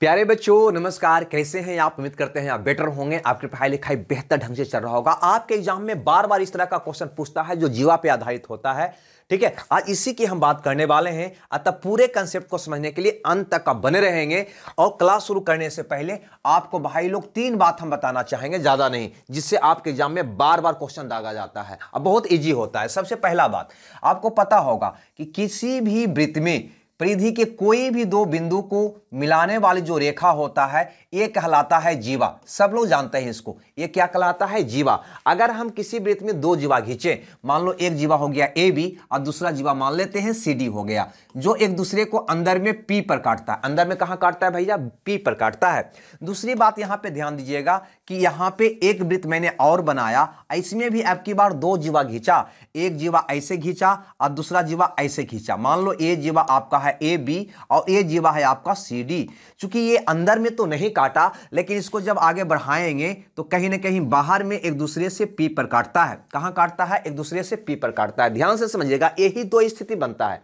प्यारे बच्चों नमस्कार कैसे हैं आप उम्मीद करते हैं आप बेटर होंगे आपकी पढ़ाई लिखाई बेहतर ढंग से चल रहा होगा आपके एग्जाम में बार बार इस तरह का क्वेश्चन पूछता है जो जीवा पे आधारित होता है ठीक है आज इसी की हम बात करने वाले हैं अतः पूरे कंसेप्ट को समझने के लिए अंत तक आप बने रहेंगे और क्लास शुरू करने से पहले आपको भाई लोग तीन बात हम बताना चाहेंगे ज़्यादा नहीं जिससे आपके एग्जाम में बार बार क्वेश्चन दागा जाता है अब बहुत ईजी होता है सबसे पहला बात आपको पता होगा कि किसी भी वृत्त में परिधि के कोई भी दो बिंदु को मिलाने वाली जो रेखा होता है ये कहलाता है जीवा सब लोग जानते हैं इसको ये क्या कहलाता है जीवा अगर हम किसी वृत्त में दो जीवा खींचे मान लो एक जीवा हो गया ए बी और दूसरा जीवा मान लेते हैं सी डी हो गया जो एक दूसरे को अंदर में पी पर काटता है अंदर में कहाँ काटता है भैया पी पर काटता है दूसरी बात यहाँ पे ध्यान दीजिएगा कि यहाँ पे एक वृत्त मैंने और बनाया इसमें भी आपकी बार दो जीवा खींचा एक जीवा ऐसे खींचा और दूसरा जीवा ऐसे खींचा मान लो ए जीवा आपका है ए बी और ए जीवा है आपका सी डी चूंकि ये अंदर में तो नहीं काटा लेकिन इसको जब आगे बढ़ाएंगे तो कहीं ना कहीं बाहर में एक दूसरे से पी पर काटता है कहाँ काटता है एक दूसरे से पी पर काटता है ध्यान से समझिएगा यही दो स्थिति बनता है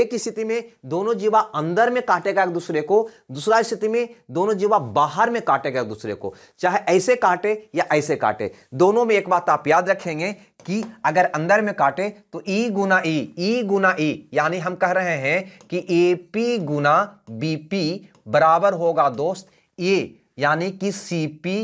एक स्थिति में दोनों जीवा अंदर में काटेगा एक दूसरे को दूसरा स्थिति में दोनों जीवा बाहर में काटेगा एक दूसरे को चाहे ऐसे काटे या ऐसे काटे दोनों में एक बात आप याद रखेंगे कि अगर अंदर में काटे तो ई e गुना ई e, ई e गुना ई यानी हम कह रहे हैं कि ए पी गुना बी पी बराबर होगा दोस्त ए यानी कि सी पी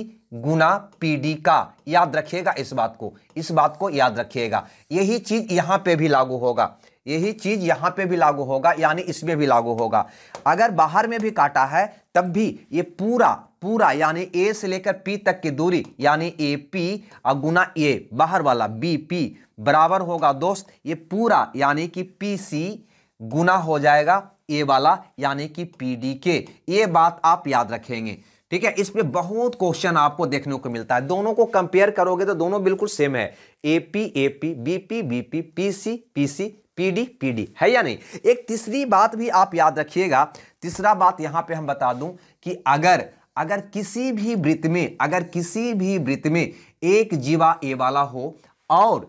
गुना पी डी का याद रखिएगा इस बात को इस बात को याद रखिएगा यही चीज़ यहाँ पे भी लागू होगा यही चीज़ यहाँ पे भी लागू होगा यानी इसमें भी लागू होगा अगर बाहर में भी काटा है तब भी ये पूरा पूरा यानी ए से लेकर पी तक की दूरी यानी ए पी और गुना ए बाहर वाला बी पी बराबर होगा दोस्त ये पूरा यानी कि पी सी गुना हो जाएगा ए वाला यानी कि पी डी के ये बात आप याद रखेंगे ठीक है इसमें बहुत क्वेश्चन आपको देखने को मिलता है दोनों को कंपेयर करोगे तो दोनों बिल्कुल सेम है A P A P B P B P P C P C P D P D है या नहीं एक तीसरी बात भी आप याद रखिएगा तीसरा बात यहां पे हम बता दूं कि अगर अगर किसी भी वृत्त में अगर किसी भी वृत्त में एक जीवा ए वाला हो और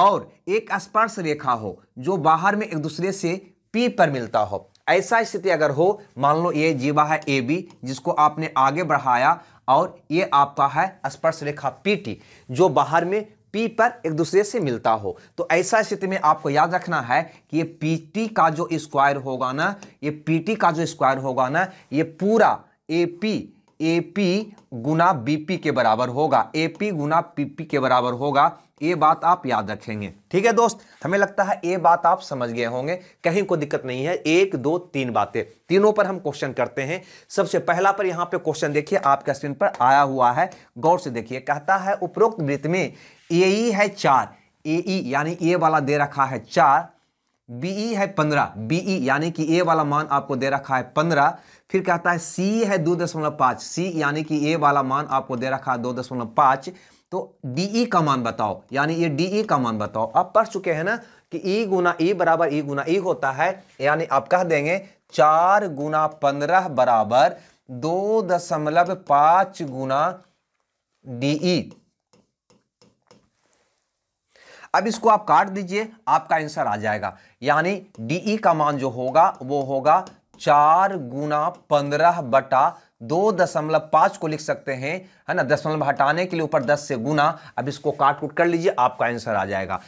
और एक स्पर्श रेखा हो जो बाहर में एक दूसरे से पी पर मिलता हो ऐसा स्थिति अगर हो मान लो ये जीवा है ए बी जिसको आपने आगे बढ़ाया और ये आपका है स्पर्श रेखा पी टी जो बाहर में पी पर एक दूसरे से मिलता हो तो ऐसा स्थिति में आपको याद रखना है कि ये पी टी का जो स्क्वायर होगा ना ये पी टी का जो स्क्वायर होगा ना ये पूरा ए पी ए पी गुना बी पी के बराबर होगा ए पी गुना पी पी के बराबर होगा ये बात आप याद रखेंगे ठीक है दोस्त हमें लगता है ये बात आप समझ गए होंगे कहीं को दिक्कत नहीं है एक दो तीन बातें तीनों पर हम क्वेश्चन करते हैं सबसे पहला पर यहां पे क्वेश्चन देखिए आपके स्क्रीन पर आया हुआ है गौर से देखिए कहता है उपरोक्त वृत्त में ए ई e है चार ए ई e यानी ए वाला दे रखा है चार बीई e है पंद्रह बीई यानी कि ए वाला मान आपको दे रखा है पंद्रह फिर कहता है सी है दो दशमलव पाँच सी यानी कि ए वाला मान आपको दे रखा है दो दशमलव पाँच तो डी ई का मान बताओ यानी ये डी ई का मान बताओ आप पढ़ चुके हैं ना कि ई गुना ई बराबर ई गुना ई होता है यानी आप कह देंगे चार गुना पंद्रह बराबर दो दशमलव पाँच गुना डी ई अब इसको आप काट दीजिए आपका आंसर आ जाएगा यानी डी ई का मान जो होगा वो होगा चार गुना पंद्रह बटा दो दशमलव पांच को लिख सकते हैं है ना दशमलव हटाने के लिए ऊपर दस से गुना अब इसको काट कुट कर लीजिए आपका आंसर आ जाएगा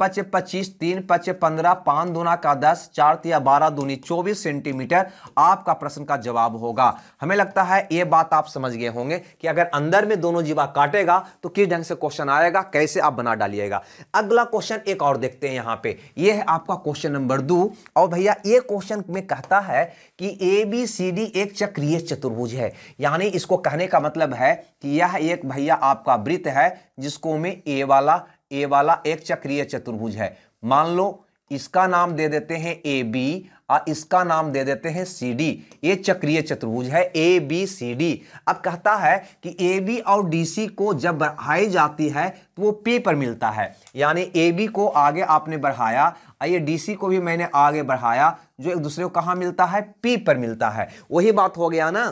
पचे पच्चीस तीन पचे पंद्रह पांच दुना का दस चार या बारह दूनी चौबीस सेंटीमीटर आपका प्रश्न का जवाब होगा हमें लगता है ये बात आप समझ गए होंगे कि अगर अंदर में दोनों जीवा काटेगा तो किस ढंग से क्वेश्चन आएगा कैसे आप बना डालिएगा अगला क्वेश्चन एक और देखते हैं यहां पर यह है आपका क्वेश्चन नंबर दो और भैया ये क्वेश्चन में कहता है कि ए बी सी डी एक चक्रिय चतुर्भुज है यानी इसको कहने का मतलब है कि यह एक भैया आपका वृत्त है जिसको में ए वाला ए वाला एक चक्रीय चतुर्भुज है मान लो इसका नाम दे देते हैं ए बी और इसका नाम दे देते हैं सी डी ये चक्रीय चतुर्भुज है ए बी सी डी अब कहता है कि ए बी और डी सी को जब बढ़ाई जाती है तो वो पी पर मिलता है यानी ए बी को आगे आपने बढ़ाया और ये डी सी को भी मैंने आगे बढ़ाया जो एक दूसरे को कहाँ मिलता है पी पर मिलता है वही बात हो गया ना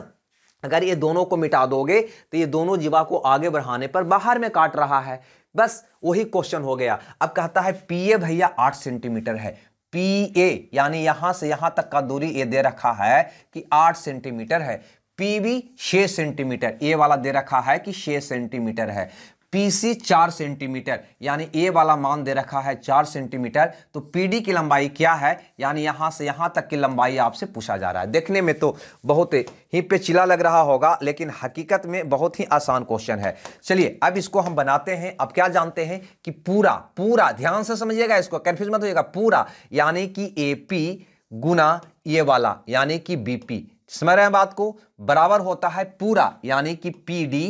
अगर ये दोनों को मिटा दोगे तो ये दोनों जीवा को आगे बढ़ाने पर बाहर में काट रहा है बस वही क्वेश्चन हो गया अब कहता है पी ए भैया आठ सेंटीमीटर है पी ए यानी यहाँ से यहाँ तक का दूरी ये दे रखा है कि आठ सेंटीमीटर है पी बी छः सेंटीमीटर ए वाला दे रखा है कि छः सेंटीमीटर है पीसी चार सेंटीमीटर यानी ए वाला मान दे रखा है चार सेंटीमीटर तो पीडी की लंबाई क्या है यानी यहाँ से यहाँ तक की लंबाई आपसे पूछा जा रहा है देखने में तो बहुत ही पे चिला लग रहा होगा लेकिन हकीकत में बहुत ही आसान क्वेश्चन है चलिए अब इसको हम बनाते हैं अब क्या जानते हैं कि पूरा पूरा ध्यान से समझिएगा इसको कन्फ्यूज मत होगा पूरा यानी कि ए पी गुना ये वाला यानी कि बीपी समझ रहे हैं बात को बराबर होता है पूरा यानी कि पी डी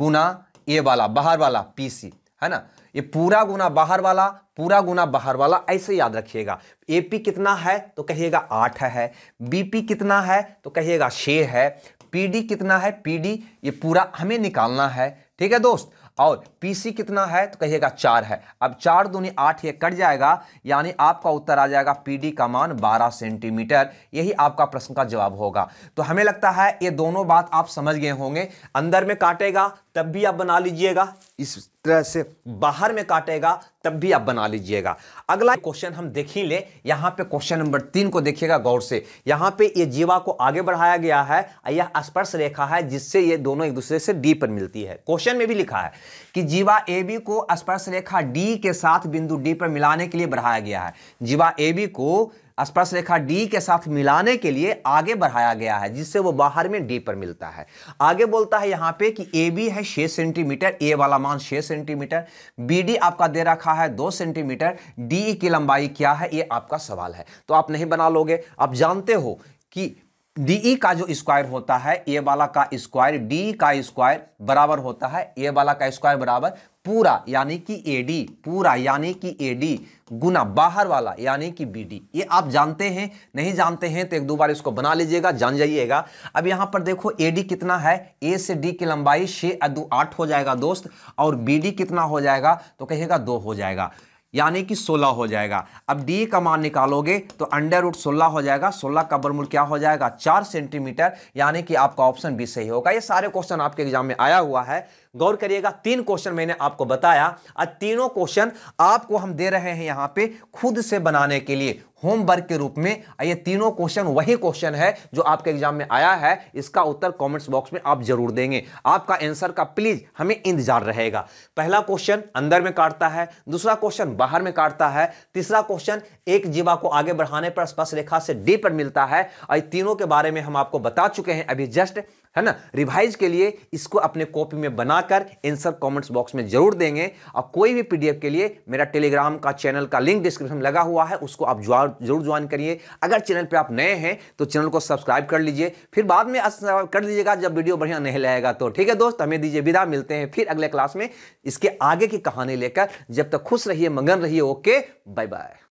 गुना ए वाला बाहर वाला पीसी है ना ये पूरा गुना बाहर वाला पूरा गुना बाहर वाला ऐसे याद रखिएगा एपी कितना है तो कहिएगा आठ है बीपी कितना है तो कहिएगा छः है पीडी कितना है पीडी ये पूरा हमें निकालना है ठीक है दोस्त और पीसी कितना है तो कहिएगा चार है अब चार दूनी आठ ये कट जाएगा यानी आपका उत्तर आ जाएगा पीडी का मान बारह सेंटीमीटर यही आपका प्रश्न का जवाब होगा तो हमें लगता है ये दोनों बात आप समझ गए होंगे अंदर में काटेगा तब भी आप बना लीजिएगा इस तरह से बाहर में काटेगा तब भी आप बना लीजिएगा अगला क्वेश्चन हम देख ही लें यहाँ पे क्वेश्चन नंबर तीन को देखिएगा गौर से यहाँ पे ये जीवा को आगे बढ़ाया गया है यह स्पर्श रेखा है जिससे ये दोनों एक दूसरे से डी पर मिलती है क्वेश्चन में भी लिखा है कि जीवा ए बी को स्पर्श रेखा डी के साथ बिंदु डी पर मिलाने के लिए बढ़ाया गया है जीवा ए बी को स्पर्श रेखा डी के साथ मिलाने के लिए आगे बढ़ाया गया है जिससे वो बाहर में डी पर मिलता है आगे बोलता है यहाँ पे कि ए बी है छः सेंटीमीटर ए वाला मान छः सेंटीमीटर बी डी आपका दे रखा है दो सेंटीमीटर डी की लंबाई क्या है ये आपका सवाल है तो आप नहीं बना लोगे आप जानते हो कि डी का जो स्क्वायर होता है ए वाला का स्क्वायर डी का स्क्वायर बराबर होता है ए वाला का स्क्वायर बराबर पूरा यानी कि डी पूरा यानी कि डी गुना बाहर वाला यानी कि डी ये आप जानते हैं नहीं जानते हैं तो एक दो बार इसको बना लीजिएगा जान जाइएगा अब यहाँ पर देखो डी कितना है ए से डी की लंबाई छः अदू आठ हो जाएगा दोस्त और डी कितना हो जाएगा तो कहेगा दो हो जाएगा यानी कि 16 हो जाएगा अब डी का मान निकालोगे तो अंडर रूट सोलह हो जाएगा 16 का बरमूल क्या हो जाएगा 4 सेंटीमीटर यानी कि आपका ऑप्शन बी सही होगा ये सारे क्वेश्चन आपके एग्जाम में आया हुआ है गौर करिएगा तीन क्वेश्चन मैंने आपको बताया आज तीनों क्वेश्चन आपको हम दे रहे हैं यहाँ पे खुद से बनाने के लिए होमवर्क के रूप में ये तीनों क्वेश्चन वही क्वेश्चन है जो आपके एग्जाम में आया है इसका उत्तर कमेंट्स बॉक्स में आप जरूर देंगे आपका आंसर का प्लीज हमें इंतजार रहेगा पहला क्वेश्चन अंदर में काटता है दूसरा क्वेश्चन बाहर में काटता है तीसरा क्वेश्चन एक जीवा को आगे बढ़ाने पर स्पर्श रेखा से डी पर मिलता है और तीनों के बारे में हम आपको बता चुके हैं अभी जस्ट है ना रिवाइज के लिए इसको अपने कॉपी में बनाकर आंसर कमेंट्स बॉक्स में जरूर देंगे और कोई भी पीडीएफ के लिए मेरा टेलीग्राम का चैनल का लिंक डिस्क्रिप्शन में लगा हुआ है उसको आप जरूर ज्वाइन करिए अगर चैनल पर आप नए हैं तो चैनल को सब्सक्राइब कर लीजिए फिर बाद में कर लीजिएगा जब वीडियो बढ़िया नहीं लगेगा तो ठीक है दोस्त हमें दीजिए विदा मिलते हैं फिर अगले क्लास में इसके आगे की कहानी लेकर जब तक खुश रहिए मगन रहिए ओके बाय बाय